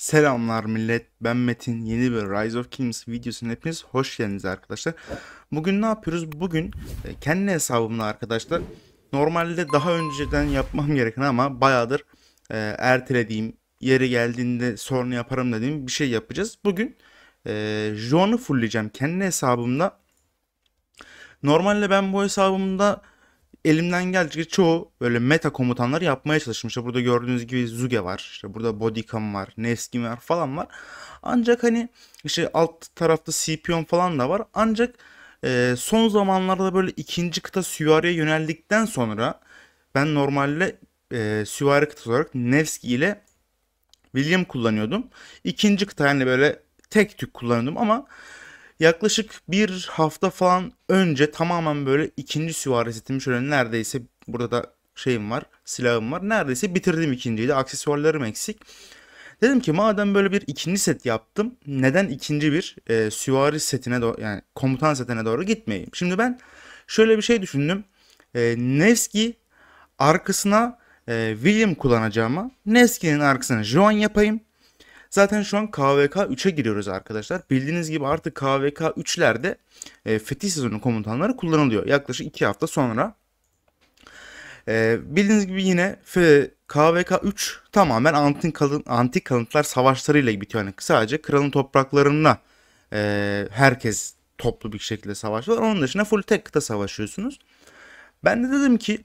Selamlar millet. Ben Metin. Yeni bir Rise of Kings videosuna hepiniz hoş geldiniz arkadaşlar. Bugün ne yapıyoruz? Bugün e, kendi hesabımla arkadaşlar normalde daha önceden yapmam gereken ama bayağıdır e, ertelediğim, yeri geldiğinde sonra yaparım dediğim bir şey yapacağız. Bugün e, Jon'u fullleyeceğim kendi hesabımda. Normalde ben bu hesabımda elimden geldikçe çoğu böyle meta komutanları yapmaya çalışmışım. İşte burada gördüğünüz gibi Zuge var. İşte burada Bodycam var. Neskin var falan var. Ancak hani işte alt tarafta Scipion falan da var. Ancak e, son zamanlarda böyle ikinci kıta süvariye yöneldikten sonra ben normalde e, süvari kıtası olarak Nevski ile William kullanıyordum. İkinci kıta yani böyle tek tük kullanıyordum ama Yaklaşık bir hafta falan önce tamamen böyle ikinci süvari setimi şöyle neredeyse burada da şeyim var silahım var. Neredeyse bitirdim ikinciyi de aksesuarlarım eksik. Dedim ki madem böyle bir ikinci set yaptım neden ikinci bir e, süvari setine doğru yani komutan setine doğru gitmeyeyim. Şimdi ben şöyle bir şey düşündüm. E, Nevski arkasına e, William kullanacağıma Nevski'nin arkasına Joan yapayım. Zaten şu an KVK 3'e giriyoruz arkadaşlar. Bildiğiniz gibi artık KVK 3'lerde e, fetih sezonu komutanları kullanılıyor. Yaklaşık 2 hafta sonra. E, bildiğiniz gibi yine F KVK 3 tamamen antik, kalın, antik kalıntılar savaşlarıyla bitiyor. Yani sadece kralın topraklarına e, herkes toplu bir şekilde savaşıyor. Onun dışında full tek kıta savaşıyorsunuz. Ben de dedim ki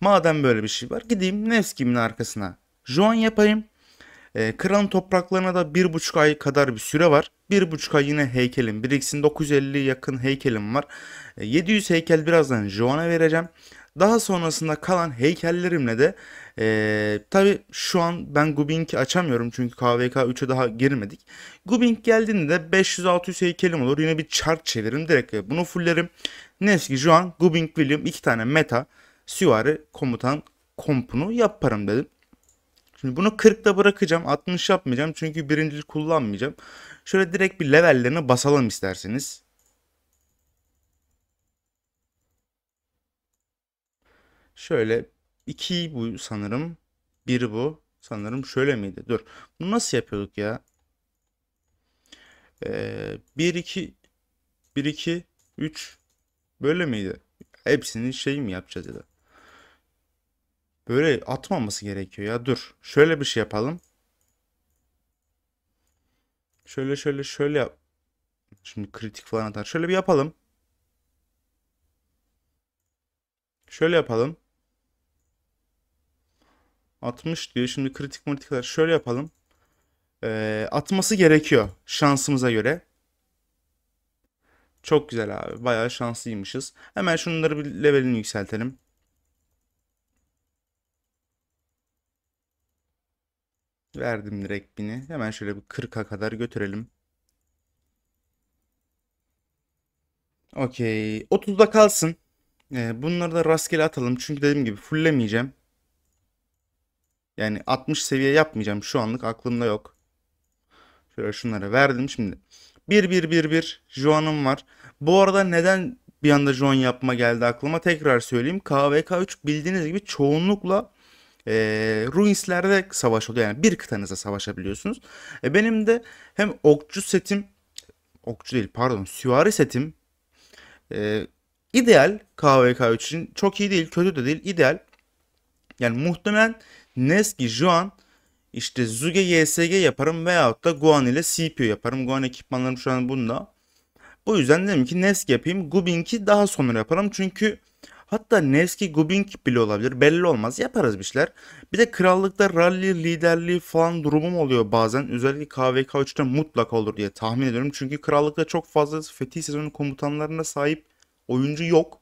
madem böyle bir şey var gideyim Nevski'min arkasına Juan yapayım. E, ee, kralın topraklarına da bir buçuk ay kadar bir süre var. Bir buçuk ay yine heykelim. Brix'in 950 yakın heykelim var. E, ee, 700 heykel birazdan Joan'a vereceğim. Daha sonrasında kalan heykellerimle de e, ee, tabi şu an ben Gubink'i açamıyorum çünkü KVK 3'e daha girmedik. Gubink geldiğinde de 500-600 heykelim olur. Yine bir chart çeviririm direkt e, bunu fullerim. Neski şu an Gubink William iki tane meta süvari komutan kompunu yaparım dedim. Şimdi bunu 40'da bırakacağım. 60 yapmayacağım. Çünkü birincilik kullanmayacağım. Şöyle direkt bir levellerine basalım isterseniz. Şöyle 2 bu sanırım. 1 bu. Sanırım şöyle miydi? Dur. Bunu nasıl yapıyorduk ya? Ee, 1 2 1 2 3 böyle miydi? Hepsini şey mi yapacağız ya da? Böyle atmaması gerekiyor ya. Dur. Şöyle bir şey yapalım. Şöyle şöyle şöyle yap. Şimdi kritik falan atar. Şöyle bir yapalım. Şöyle yapalım. 60 diyor. Şimdi kritik mırtıklar. Şöyle yapalım. Ee, atması gerekiyor şansımıza göre. Çok güzel abi. Bayağı şanslıymışız. Hemen şunları bir levelini yükseltelim. Verdim direkt bini. Hemen şöyle bir 40'a kadar götürelim. Okey. 30'da kalsın. Ee, bunları da rastgele atalım. Çünkü dediğim gibi fulllemeyeceğim. Yani 60 seviye yapmayacağım. Şu anlık aklımda yok. Şöyle şunlara verdim. Şimdi 1-1-1-1 Juan'ım var. Bu arada neden bir anda Juan yapma geldi aklıma tekrar söyleyeyim. KVK3 bildiğiniz gibi çoğunlukla e, ruinslerde savaş oluyor. Yani bir kıtanızda savaşabiliyorsunuz. E, benim de hem okçu setim, okçu değil pardon süvari setim e, ideal KVK için. Çok iyi değil, kötü de değil, ideal. Yani muhtemelen Neski, Juan, işte Zuge YSG yaparım veyahut da Guan ile CPU yaparım. Guan ekipmanlarım şu an bunda. Bu yüzden dedim ki Nesk yapayım. Gubink'i daha sonra yaparım. Çünkü Hatta Nevski Gubink bile olabilir. Belli olmaz. Yaparız bir şeyler. Bir de krallıkta rally liderliği falan durumum oluyor bazen. Özellikle KVK 3'te mutlak olur diye tahmin ediyorum. Çünkü krallıkta çok fazla fetih sezonu komutanlarına sahip oyuncu yok.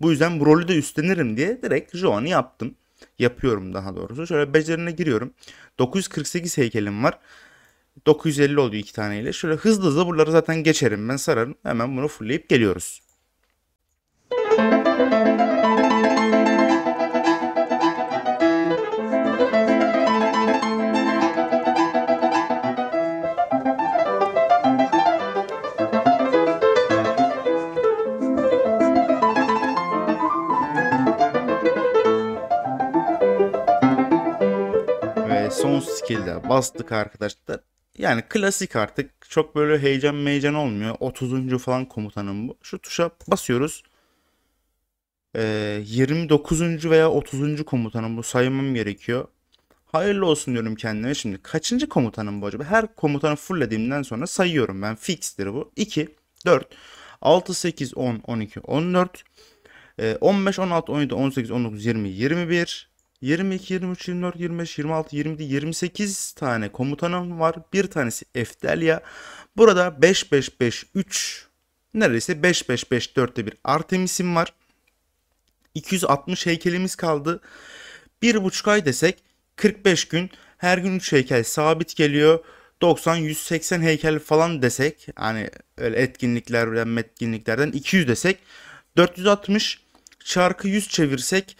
Bu yüzden bu rolü de üstlenirim diye direkt Joan'ı yaptım. Yapıyorum daha doğrusu. Şöyle becerine giriyorum. 948 heykelim var. 950 oldu iki taneyle. Şöyle hızlı hızlı buraları zaten geçerim ben sararım. Hemen bunu fullleyip geliyoruz son skill'de bastık arkadaşlar. Yani klasik artık. Çok böyle heyecan meyecan olmuyor. 30. falan komutanım bu. Şu tuşa basıyoruz. 29. Ee, veya 30. komutanım bu saymam gerekiyor. Hayırlı olsun diyorum kendime. Şimdi kaçıncı komutanım bu acaba? Her komutanı fulllediğimden sonra sayıyorum ben. Fix'tir bu. 2, 4, 6, 8, 10, 12, 14, 15, 16, 17, 18, 19, 20, 21, 22, 23, 24, 25, 26, 27, 28 tane komutanım var. Bir tanesi Eftelya. Burada 5, 5, 5, 3 neredeyse 5, 5, 5, 4'te bir Artemis'im var. 260 heykelimiz kaldı. 1,5 ay desek 45 gün her gün 3 heykel sabit geliyor. 90-180 heykel falan desek yani öyle etkinlikler, metkinliklerden 200 desek 460 çarkı 100 çevirsek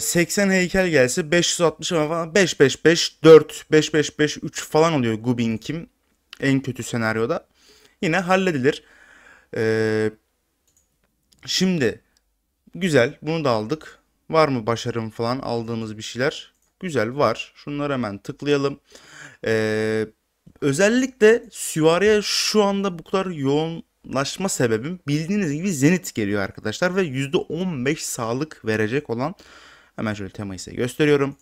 80 e, heykel gelse 560 ama falan 5 5 5 4 5 5 5 3 falan oluyor Gubin kim en kötü senaryoda. Yine halledilir. E, şimdi Güzel. Bunu da aldık. Var mı başarım falan aldığımız bir şeyler? Güzel var. Şunları hemen tıklayalım. Ee, özellikle süvariye şu anda bu kadar yoğunlaşma sebebim bildiğiniz gibi Zenit geliyor arkadaşlar. Ve %15 sağlık verecek olan hemen şöyle temayı size gösteriyorum.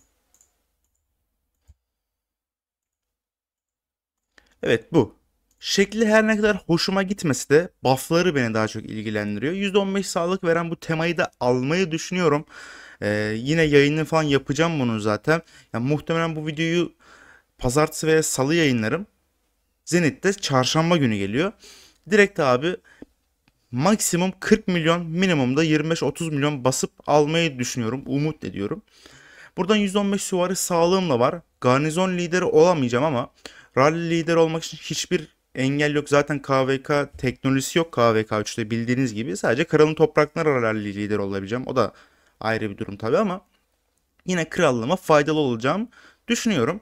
Evet bu. Şekli her ne kadar hoşuma gitmese de buffları beni daha çok ilgilendiriyor. %15 sağlık veren bu temayı da almayı düşünüyorum. Ee, yine yayını falan yapacağım bunu zaten. Yani muhtemelen bu videoyu pazartesi veya salı yayınlarım. de çarşamba günü geliyor. Direkt abi maksimum 40 milyon minimumda 25-30 milyon basıp almayı düşünüyorum. Umut ediyorum. Buradan 115 süvari sağlığımla var. Garnizon lideri olamayacağım ama rally lideri olmak için hiçbir engel yok. Zaten KVK teknolojisi yok KVK 3'te bildiğiniz gibi. Sadece kralın topraklar ararlı lider olabileceğim. O da ayrı bir durum tabii ama yine krallığıma faydalı olacağım düşünüyorum.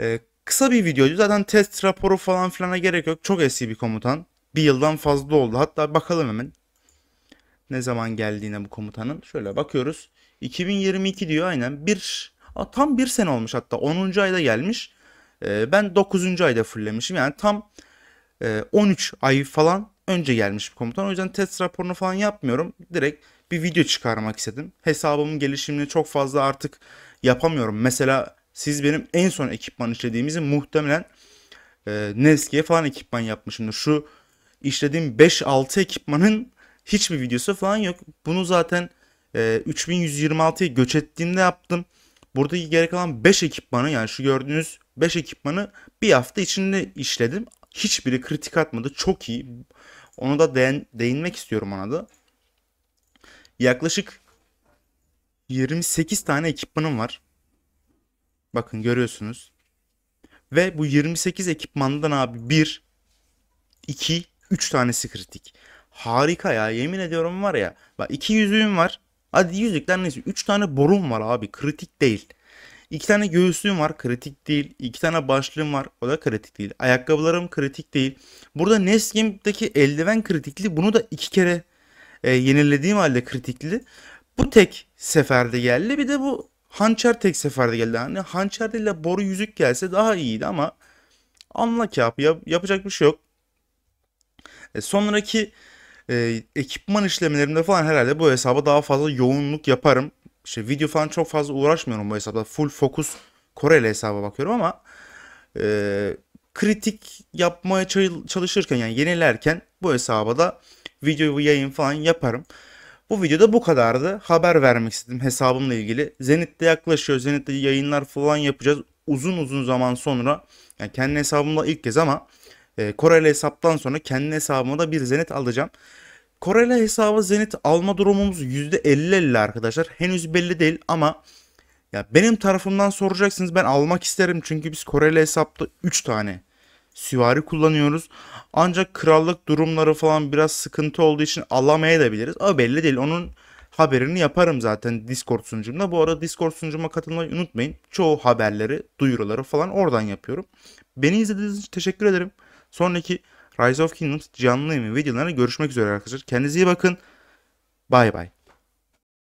Ee, kısa bir videoydu. Zaten test raporu falan filana gerek yok. Çok eski bir komutan. Bir yıldan fazla oldu. Hatta bakalım hemen. Ne zaman geldiğine bu komutanın. Şöyle bakıyoruz. 2022 diyor aynen. Bir, tam bir sene olmuş hatta. 10. ayda gelmiş. Ee, ben 9. ayda fırlamışım Yani tam e, 13 ay falan önce gelmiş bir komutan. O yüzden test raporunu falan yapmıyorum. Direkt bir video çıkarmak istedim. Hesabımın gelişimini çok fazla artık yapamıyorum. Mesela siz benim en son ekipman işlediğimizi muhtemelen e, Nevski'ye falan ekipman yapmışımdır. Şu işlediğim 5-6 ekipmanın hiçbir videosu falan yok. Bunu zaten e, 3126'ya göç ettiğimde yaptım. Buradaki gerek olan 5 ekipmanı yani şu gördüğünüz 5 ekipmanı bir hafta içinde işledim. Hiçbiri kritik atmadı. Çok iyi. Onu da değin, değinmek istiyorum ona da. Yaklaşık 28 tane ekipmanım var. Bakın görüyorsunuz. Ve bu 28 ekipmandan abi 1, 2, 3 tanesi kritik. Harika ya yemin ediyorum var ya. Bak 2 yüzüğüm var. Hadi yüzükler neyse. 3 tane borum var abi. Kritik değil. 2 tane göğüslüğüm var. Kritik değil. 2 tane başlığım var. O da kritik değil. Ayakkabılarım kritik değil. Burada Neskim'deki eldiven kritikli. Bunu da 2 kere e, yenilediğim halde kritikli. Bu tek seferde geldi. Bir de bu hançer tek seferde geldi. Hani hançer ile boru yüzük gelse daha iyiydi ama anla ki abi yap, yapacak bir şey yok. E, sonraki e, ekipman işlemlerimde falan herhalde bu hesaba daha fazla yoğunluk yaparım. İşte video falan çok fazla uğraşmıyorum bu hesapta. Full fokus Koreli hesaba bakıyorum ama e, kritik yapmaya çalışırken yani yenilerken bu hesaba da video yayın falan yaparım. Bu videoda bu kadardı. Haber vermek istedim hesabımla ilgili. Zenit'te yaklaşıyor. Zenit'te yayınlar falan yapacağız. Uzun uzun zaman sonra. Yani kendi hesabımla ilk kez ama e, ee, Koreli hesaptan sonra kendi hesabıma da bir Zenit alacağım. Koreli hesabı Zenit alma durumumuz %50-50 arkadaşlar. Henüz belli değil ama ya benim tarafımdan soracaksınız ben almak isterim. Çünkü biz Koreli hesapta 3 tane süvari kullanıyoruz. Ancak krallık durumları falan biraz sıkıntı olduğu için alamayabiliriz. O belli değil. Onun haberini yaparım zaten Discord sunucumda. Bu arada Discord sunucuma katılmayı unutmayın. Çoğu haberleri, duyuruları falan oradan yapıyorum. Beni izlediğiniz için teşekkür ederim. Sonraki Rise of Kingdoms canlı yayın videolarına görüşmek üzere arkadaşlar. Kendinize iyi bakın. Bay bay.